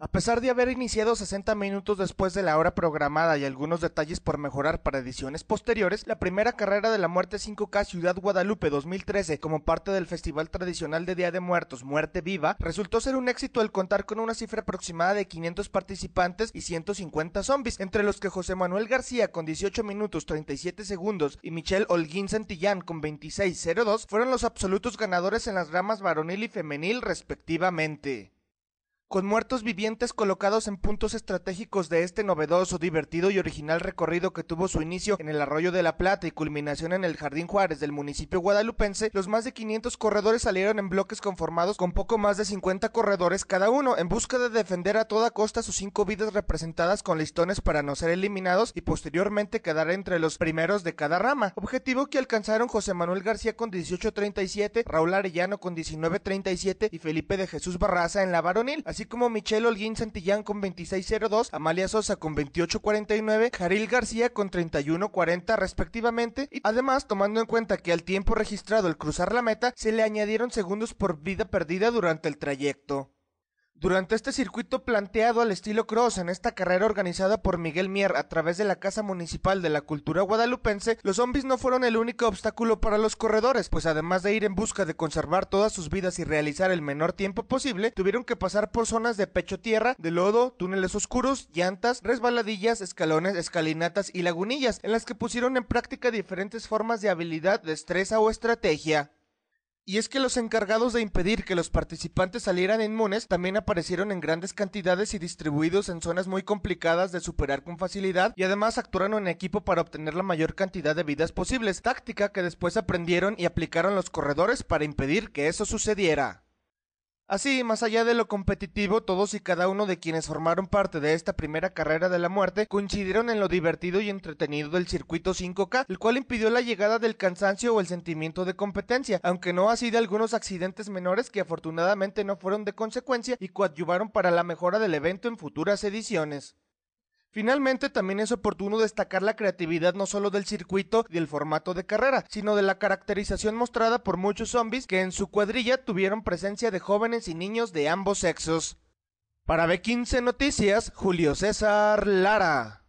A pesar de haber iniciado 60 minutos después de la hora programada y algunos detalles por mejorar para ediciones posteriores, la primera carrera de la Muerte 5K Ciudad Guadalupe 2013, como parte del festival tradicional de Día de Muertos Muerte Viva, resultó ser un éxito al contar con una cifra aproximada de 500 participantes y 150 zombies, entre los que José Manuel García con 18 minutos 37 segundos y Michelle Holguín Santillán con 26.02 fueron los absolutos ganadores en las ramas varonil y femenil respectivamente con muertos vivientes colocados en puntos estratégicos de este novedoso, divertido y original recorrido que tuvo su inicio en el Arroyo de la Plata y culminación en el Jardín Juárez del municipio guadalupense, los más de 500 corredores salieron en bloques conformados con poco más de 50 corredores cada uno, en busca de defender a toda costa sus cinco vidas representadas con listones para no ser eliminados y posteriormente quedar entre los primeros de cada rama, objetivo que alcanzaron José Manuel García con 18.37, Raúl Arellano con 19.37 y Felipe de Jesús Barraza en la varonil, así como Michelle Holguín Santillán con 26.02, Amalia Sosa con 28.49, Jaril García con 31.40 respectivamente. Y además, tomando en cuenta que al tiempo registrado al cruzar la meta, se le añadieron segundos por vida perdida durante el trayecto. Durante este circuito planteado al estilo cross en esta carrera organizada por Miguel Mier a través de la Casa Municipal de la Cultura Guadalupense, los zombies no fueron el único obstáculo para los corredores, pues además de ir en busca de conservar todas sus vidas y realizar el menor tiempo posible, tuvieron que pasar por zonas de pecho tierra, de lodo, túneles oscuros, llantas, resbaladillas, escalones, escalinatas y lagunillas, en las que pusieron en práctica diferentes formas de habilidad, destreza o estrategia. Y es que los encargados de impedir que los participantes salieran inmunes también aparecieron en grandes cantidades y distribuidos en zonas muy complicadas de superar con facilidad y además actuaron en equipo para obtener la mayor cantidad de vidas posibles, táctica que después aprendieron y aplicaron los corredores para impedir que eso sucediera. Así, más allá de lo competitivo, todos y cada uno de quienes formaron parte de esta primera carrera de la muerte coincidieron en lo divertido y entretenido del circuito 5K, el cual impidió la llegada del cansancio o el sentimiento de competencia, aunque no así de algunos accidentes menores que afortunadamente no fueron de consecuencia y coadyuvaron para la mejora del evento en futuras ediciones. Finalmente, también es oportuno destacar la creatividad no solo del circuito y del formato de carrera, sino de la caracterización mostrada por muchos zombies que en su cuadrilla tuvieron presencia de jóvenes y niños de ambos sexos. Para B15 Noticias, Julio César Lara.